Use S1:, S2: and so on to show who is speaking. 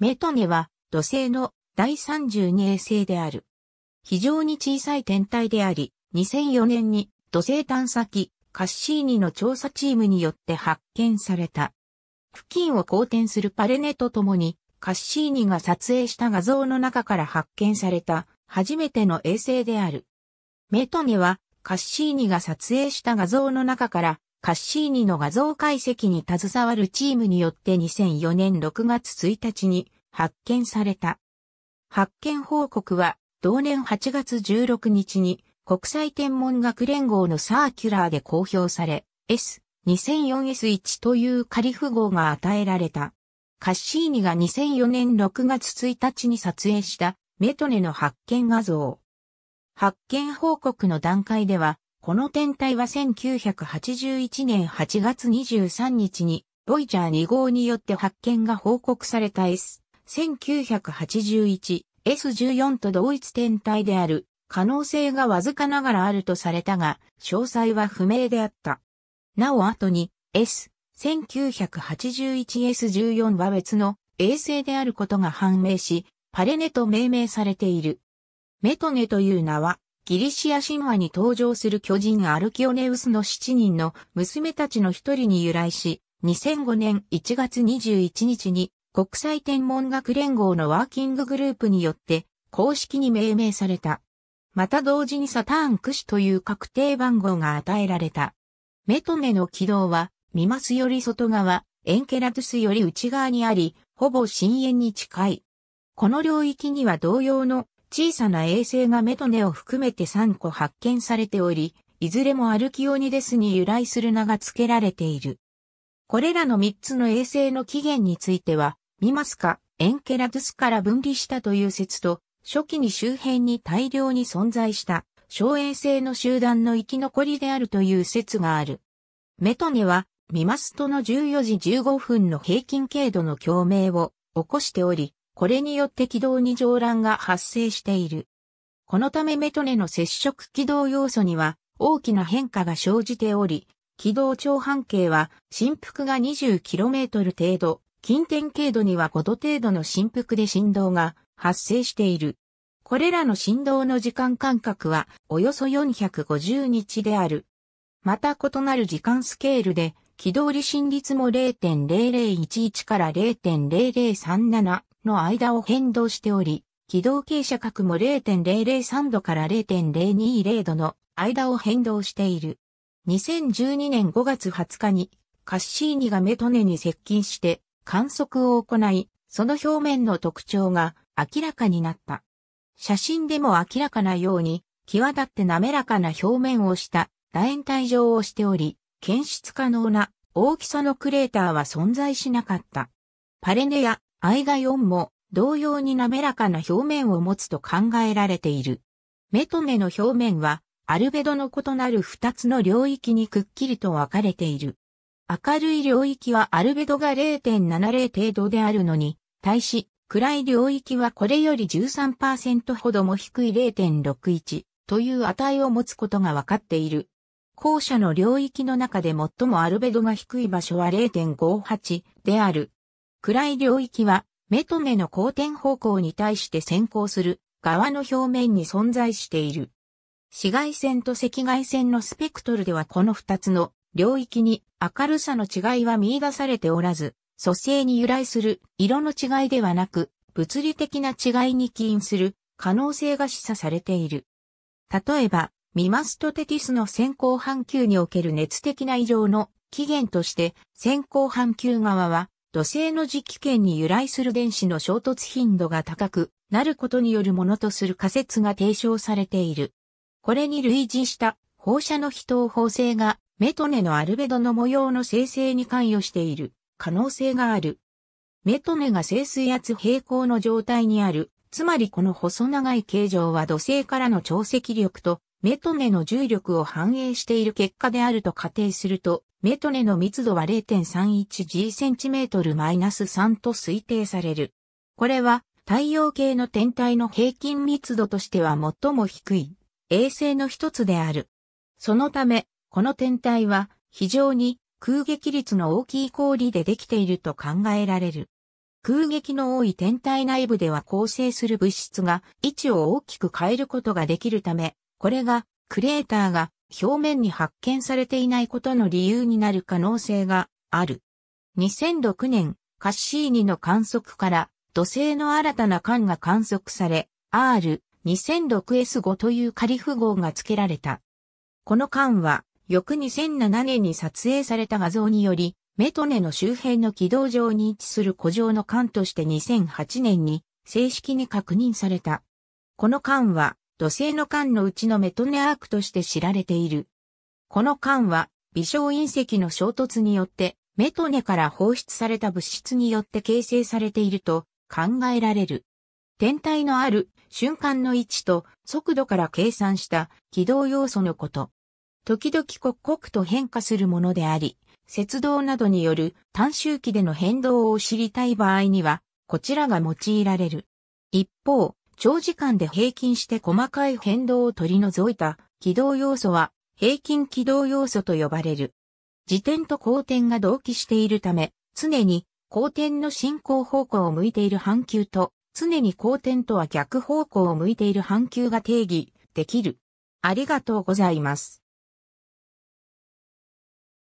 S1: メトネは土星の第32衛星である。非常に小さい天体であり、2004年に土星探査機カッシーニの調査チームによって発見された。付近を公転するパレネとともに、カッシーニが撮影した画像の中から発見された初めての衛星である。メトネはカッシーニが撮影した画像の中からカッシーニの画像解析に携わるチームによって2004年6月1日に発見された。発見報告は同年8月16日に国際天文学連合のサーキュラーで公表され、S2004S1 という仮符号が与えられた。カッシーニが2004年6月1日に撮影したメトネの発見画像。発見報告の段階ではこの天体は1981年8月23日に、ボイジャー2号によって発見が報告された S1981、S14 と同一天体である、可能性がわずかながらあるとされたが、詳細は不明であった。なお後に、S、1981S14 は別の衛星であることが判明し、パレネと命名されている。メトネという名は、ギリシア神話に登場する巨人アルキオネウスの7人の娘たちの一人に由来し、2005年1月21日に国際天文学連合のワーキンググループによって公式に命名された。また同時にサターン駆使という確定番号が与えられた。メトネの軌道は、ミマスより外側、エンケラトゥスより内側にあり、ほぼ深淵に近い。この領域には同様の小さな衛星がメトネを含めて3個発見されており、いずれもアルキオニデスに由来する名が付けられている。これらの3つの衛星の起源については、ミマスカ、エンケラドゥスから分離したという説と、初期に周辺に大量に存在した小衛星の集団の生き残りであるという説がある。メトネは、ミマスとの14時15分の平均経度の共鳴を起こしており、これによって軌道に上乱が発生している。このためメトネの接触軌道要素には大きな変化が生じており、軌道長半径は振幅が 20km 程度、近点経度には5度程度の振幅で振動が発生している。これらの振動の時間間隔はおよそ450日である。また異なる時間スケールで軌道離心率も0.0011から0.0037の間を変動しており、軌道傾斜角も0.003度から0.020度の間を変動している。2012年5月20日にカッシーニがメトネに接近して観測を行い、その表面の特徴が明らかになった。写真でも明らかなように、際立って滑らかな表面をした楕円体状をしており、検出可能な大きさのクレーターは存在しなかった。パレネや愛が4も同様に滑らかな表面を持つと考えられている。目と目の表面は、アルベドの異なる2つの領域にくっきりと分かれている。明るい領域はアルベドが0.70程度であるのに、対し、暗い領域はこれより13%ほども低い0.61という値を持つことが分かっている。後者の領域の中で最もアルベドが低い場所は0.58である。暗い領域は目と目の交点方向に対して先行する側の表面に存在している。紫外線と赤外線のスペクトルではこの二つの領域に明るさの違いは見出されておらず、蘇生に由来する色の違いではなく、物理的な違いに起因する可能性が示唆されている。例えば、ミマストテティスの先行半球における熱的な異常の起源として、先行半球側は土星の磁気圏に由来する電子の衝突頻度が高くなることによるものとする仮説が提唱されている。これに類似した放射の非等方性がメトネのアルベドの模様の生成に関与している可能性がある。メトネが静水圧平行の状態にある、つまりこの細長い形状は土星からの潮汐力とメトネの重力を反映している結果であると仮定すると、メトネの密度は 0.31G cm-3 と推定される。これは太陽系の天体の平均密度としては最も低い衛星の一つである。そのため、この天体は非常に空撃率の大きい氷でできていると考えられる。空撃の多い天体内部では構成する物質が位置を大きく変えることができるため、これが、クレーターが表面に発見されていないことの理由になる可能性がある。2006年、カッシーニの観測から土星の新たな艦が観測され、R2006S5 という仮符号が付けられた。この艦は、翌2007年に撮影された画像により、メトネの周辺の軌道上に位置する古城の艦として2008年に正式に確認された。この艦は、土星の間のうちのメトネアークとして知られている。この間は、微小隕石の衝突によって、メトネから放出された物質によって形成されていると考えられる。天体のある瞬間の位置と速度から計算した軌道要素のこと。時々刻々と変化するものであり、雪道などによる短周期での変動を知りたい場合には、こちらが用いられる。一方、長時間で平均して細かい変動を取り除いた軌道要素は平均軌道要素と呼ばれる。時点と交転が同期しているため、常に交転の進行方向を向いている半球と、常に交転とは逆方向を向いている半球が定義できる。ありがとうございます。